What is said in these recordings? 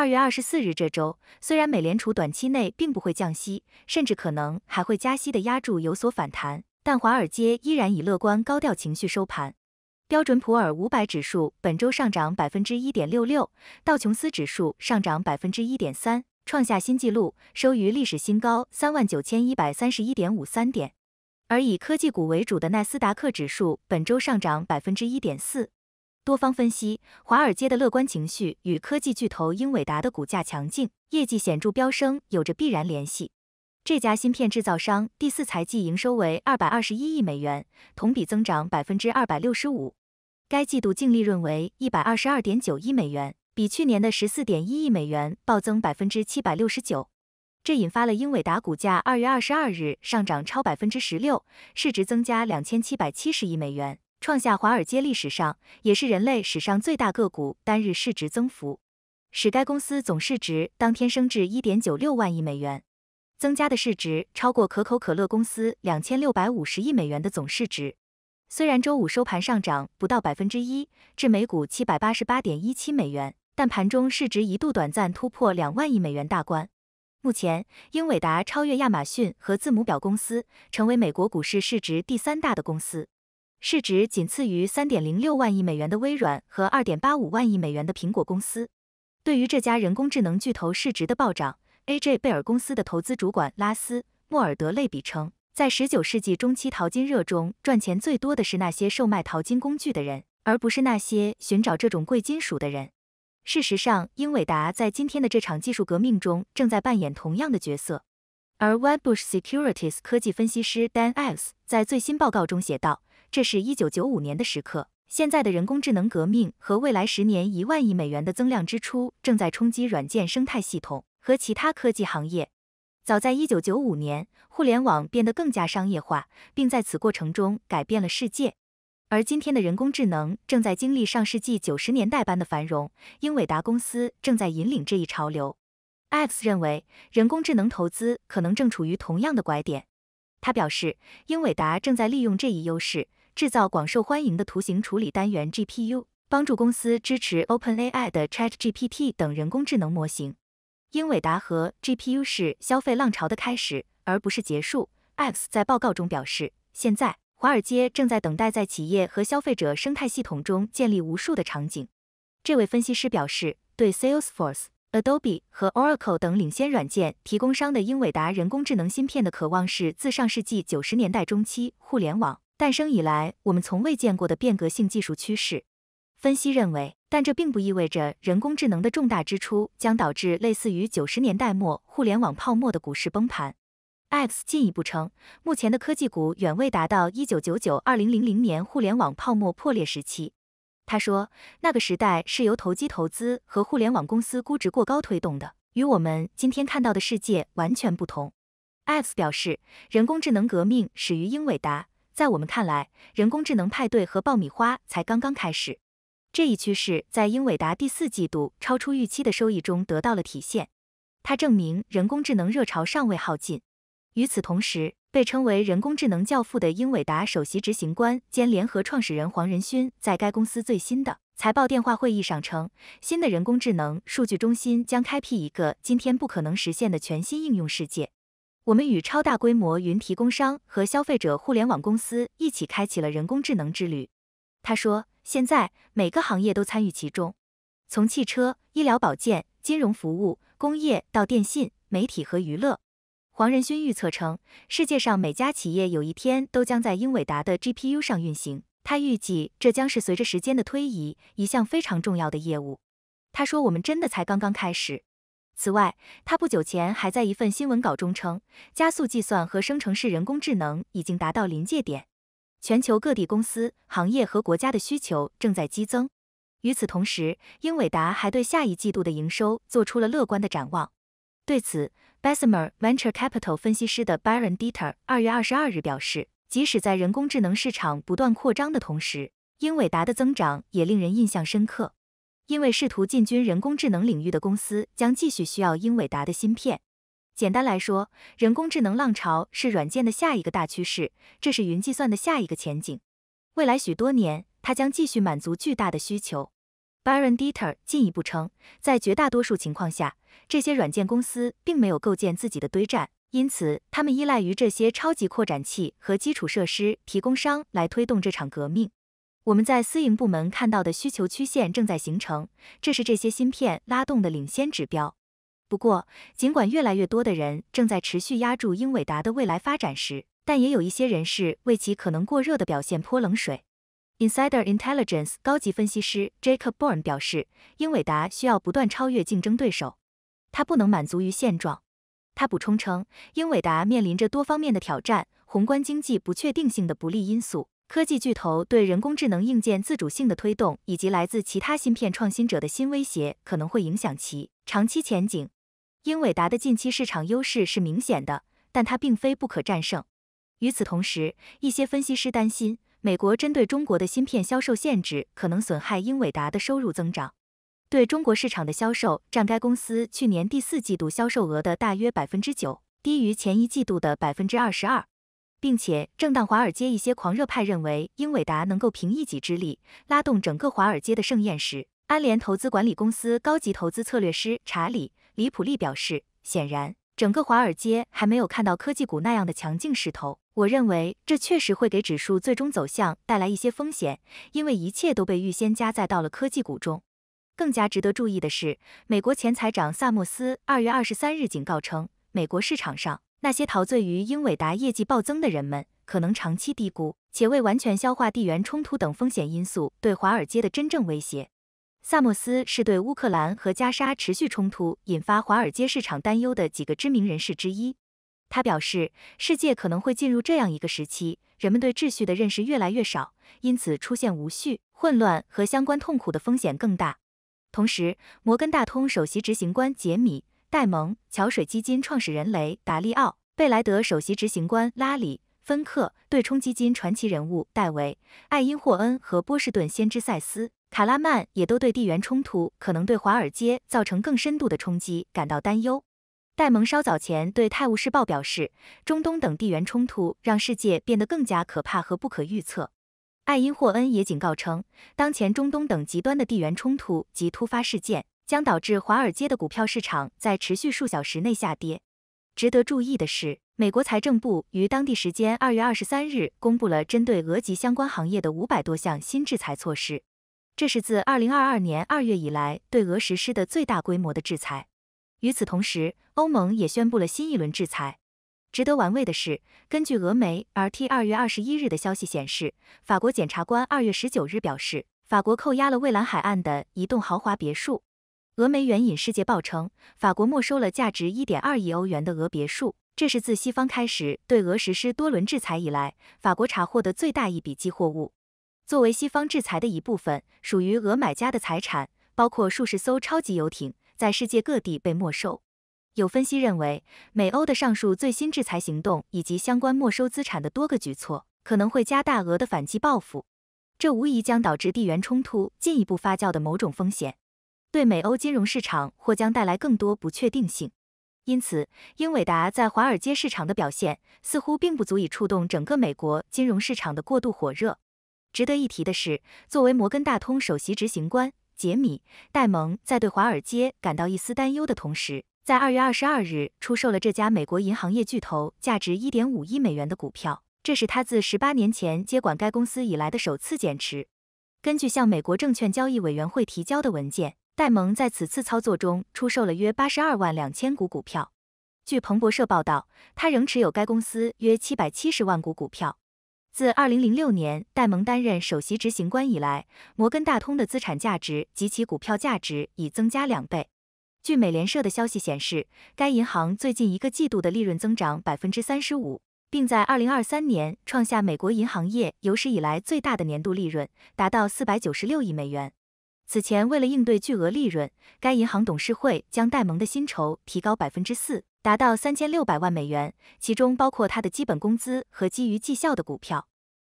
二月二十四日这周，虽然美联储短期内并不会降息，甚至可能还会加息的压住有所反弹，但华尔街依然以乐观高调情绪收盘。标准普尔五百指数本周上涨百分之一点六六，道琼斯指数上涨百分之一点三，创下新纪录，收于历史新高三万九千一百三十一点五三点。而以科技股为主的纳斯达克指数本周上涨百分之一点四。多方分析，华尔街的乐观情绪与科技巨头英伟达的股价强劲、业绩显著飙升有着必然联系。这家芯片制造商第四财季营收为二百二十一亿美元，同比增长百分之二百六十五。该季度净利润为一百二十二点九亿美元，比去年的十四点一亿美元暴增百分之七百六十九。这引发了英伟达股价二月二十二日上涨超百分之十六，市值增加两千七百七十亿美元。创下华尔街历史上，也是人类史上最大个股单日市值增幅，使该公司总市值当天升至一点九六万亿美元，增加的市值超过可口可乐公司两千六百五十亿美元的总市值。虽然周五收盘上涨不到百分之一，至每股七百八十八点一七美元，但盘中市值一度短暂突破两万亿美元大关。目前，英伟达超越亚马逊和字母表公司，成为美国股市市值第三大的公司。市值仅次于三点零六万亿美元的微软和二点八五万亿美元的苹果公司。对于这家人工智能巨头市值的暴涨，A.J. 贝尔公司的投资主管拉斯·莫尔德类比称，在十九世纪中期淘金热中，赚钱最多的是那些售卖淘金工具的人，而不是那些寻找这种贵金属的人。事实上，英伟达在今天的这场技术革命中正在扮演同样的角色。而 Webbush Securities 科技分析师 Dan Evans 在最新报告中写道。这是一九九五年的时刻。现在的人工智能革命和未来十年一万亿美元的增量支出正在冲击软件生态系统和其他科技行业。早在一九九五年，互联网变得更加商业化，并在此过程中改变了世界。而今天的人工智能正在经历上世纪九十年代般的繁荣。英伟达公司正在引领这一潮流。X 认为，人工智能投资可能正处于同样的拐点。他表示，英伟达正在利用这一优势。制造广受欢迎的图形处理单元 GPU，帮助公司支持 OpenAI 的 ChatGPT 等人工智能模型。英伟达和 GPU 是消费浪潮的开始，而不是结束。Ax 在报告中表示，现在华尔街正在等待在企业和消费者生态系统中建立无数的场景。这位分析师表示，对 Salesforce、Adobe 和 Oracle 等领先软件提供商的英伟达人工智能芯片的渴望是自上世纪九十年代中期互联网。诞生以来，我们从未见过的变革性技术趋势，分析认为，但这并不意味着人工智能的重大支出将导致类似于九十年代末互联网泡沫的股市崩盘。X 进一步称，目前的科技股远未达到一九九九二零零零年互联网泡沫破裂时期。他说，那个时代是由投机投资和互联网公司估值过高推动的，与我们今天看到的世界完全不同。X 表示，人工智能革命始于英伟达。在我们看来，人工智能派对和爆米花才刚刚开始。这一趋势在英伟达第四季度超出预期的收益中得到了体现。它证明人工智能热潮尚未耗尽。与此同时，被称为人工智能教父的英伟达首席执行官兼联合创始人黄仁勋在该公司最新的财报电话会议上称，新的人工智能数据中心将开辟一个今天不可能实现的全新应用世界。我们与超大规模云提供商和消费者互联网公司一起开启了人工智能之旅，他说，现在每个行业都参与其中，从汽车、医疗保健、金融服务、工业到电信、媒体和娱乐。黄仁勋预测称，世界上每家企业有一天都将在英伟达的 GPU 上运行。他预计这将是随着时间的推移一项非常重要的业务。他说，我们真的才刚刚开始。此外，他不久前还在一份新闻稿中称，加速计算和生成式人工智能已经达到临界点，全球各地公司、行业和国家的需求正在激增。与此同时，英伟达还对下一季度的营收做出了乐观的展望。对此，b s m e r venture capital 分析师的 Byron Dieter 二月二十二日表示，即使在人工智能市场不断扩张的同时，英伟达的增长也令人印象深刻。因为试图进军人工智能领域的公司将继续需要英伟达的芯片。简单来说，人工智能浪潮是软件的下一个大趋势，这是云计算的下一个前景。未来许多年，它将继续满足巨大的需求。Baron Dieter 进一步称，在绝大多数情况下，这些软件公司并没有构建自己的堆栈，因此他们依赖于这些超级扩展器和基础设施提供商来推动这场革命。我们在私营部门看到的需求曲线正在形成，这是这些芯片拉动的领先指标。不过，尽管越来越多的人正在持续压住英伟达的未来发展时，但也有一些人士为其可能过热的表现泼冷水。Insider Intelligence 高级分析师 Jacob Born 表示，英伟达需要不断超越竞争对手，它不能满足于现状。他补充称，英伟达面临着多方面的挑战，宏观经济不确定性的不利因素。科技巨头对人工智能硬件自主性的推动，以及来自其他芯片创新者的新威胁，可能会影响其长期前景。英伟达的近期市场优势是明显的，但它并非不可战胜。与此同时，一些分析师担心，美国针对中国的芯片销售限制可能损害英伟达的收入增长。对中国市场的销售占该公司去年第四季度销售额的大约百分之九，低于前一季度的百分之二十二。并且，正当华尔街一些狂热派认为英伟达能够凭一己之力拉动整个华尔街的盛宴时，安联投资管理公司高级投资策略师查理·里普利表示：“显然，整个华尔街还没有看到科技股那样的强劲势头。我认为这确实会给指数最终走向带来一些风险，因为一切都被预先加载到了科技股中。”更加值得注意的是，美国前财长萨默斯二月二十三日警告称，美国市场上。那些陶醉于英伟达业绩暴增的人们，可能长期低估且未完全消化地缘冲突等风险因素对华尔街的真正威胁。萨默斯是对乌克兰和加沙持续冲突引发华尔街市场担忧的几个知名人士之一。他表示，世界可能会进入这样一个时期，人们对秩序的认识越来越少，因此出现无序、混乱和相关痛苦的风险更大。同时，摩根大通首席执行官杰米。戴蒙、桥水基金创始人雷达利奥、贝莱德首席执行官拉里芬克、对冲基金传奇人物戴维艾因霍恩和波士顿先知塞斯卡拉曼也都对地缘冲突可能对华尔街造成更深度的冲击感到担忧。戴蒙稍早前对《泰晤士报》表示，中东等地缘冲突让世界变得更加可怕和不可预测。艾因霍恩也警告称，当前中东等极端的地缘冲突及突发事件。将导致华尔街的股票市场在持续数小时内下跌。值得注意的是，美国财政部于当地时间二月二十三日公布了针对俄及相关行业的五百多项新制裁措施，这是自二零二二年二月以来对俄实施的最大规模的制裁。与此同时，欧盟也宣布了新一轮制裁。值得玩味的是，根据俄媒 RT 二月二十一日的消息显示，法国检察官二月十九日表示，法国扣押了蔚蓝海岸的一栋豪华别墅。俄媒援引《世界报》称，法国没收了价值1.2亿欧元的俄别墅，这是自西方开始对俄实施多轮制裁以来，法国查获的最大一笔寄货物。作为西方制裁的一部分，属于俄买家的财产，包括数十艘超级游艇，在世界各地被没收。有分析认为，美欧的上述最新制裁行动以及相关没收资产的多个举措，可能会加大俄的反击报复，这无疑将导致地缘冲突进一步发酵的某种风险。对美欧金融市场或将带来更多不确定性，因此，英伟达在华尔街市场的表现似乎并不足以触动整个美国金融市场的过度火热。值得一提的是，作为摩根大通首席执行官杰米·戴蒙在对华尔街感到一丝担忧的同时，在二月二十二日出售了这家美国银行业巨头价值一点五亿美元的股票，这是他自十八年前接管该公司以来的首次减持。根据向美国证券交易委员会提交的文件。戴蒙在此次操作中出售了约八十二万两千股股票。据彭博社报道，他仍持有该公司约七百七十万股股票。自二零零六年戴蒙担任首席执行官以来，摩根大通的资产价值及其股票价值已增加两倍。据美联社的消息显示，该银行最近一个季度的利润增长百分之三十五，并在二零二三年创下美国银行业有史以来最大的年度利润，达到四百九十六亿美元。此前，为了应对巨额利润，该银行董事会将戴蒙的薪酬提高百分之四，达到三千六百万美元，其中包括他的基本工资和基于绩效的股票。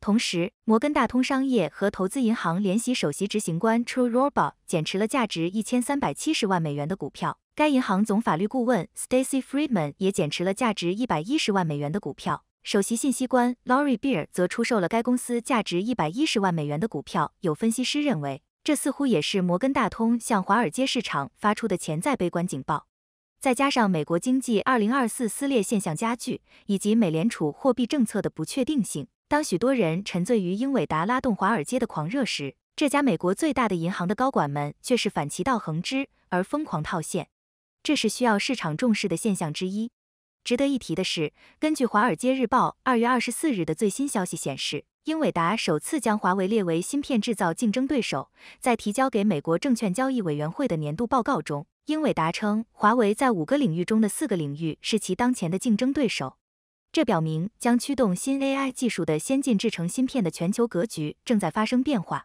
同时，摩根大通商业和投资银行联席首席执行官 Tru e Roba 减持了价值一千三百七十万美元的股票。该银行总法律顾问 Stacy Friedman 也减持了价值一百一十万美元的股票。首席信息官 Lori Beer 则出售了该公司价值一百一十万美元的股票。有分析师认为。这似乎也是摩根大通向华尔街市场发出的潜在悲观警报。再加上美国经济二零二四撕裂现象加剧，以及美联储货币政策的不确定性，当许多人沉醉于英伟达拉动华尔街的狂热时，这家美国最大的银行的高管们却是反其道横之，而疯狂套现。这是需要市场重视的现象之一。值得一提的是，根据《华尔街日报》二月二十四日的最新消息显示，英伟达首次将华为列为芯片制造竞争对手。在提交给美国证券交易委员会的年度报告中，英伟达称，华为在五个领域中的四个领域是其当前的竞争对手。这表明，将驱动新 AI 技术的先进制成芯片的全球格局正在发生变化。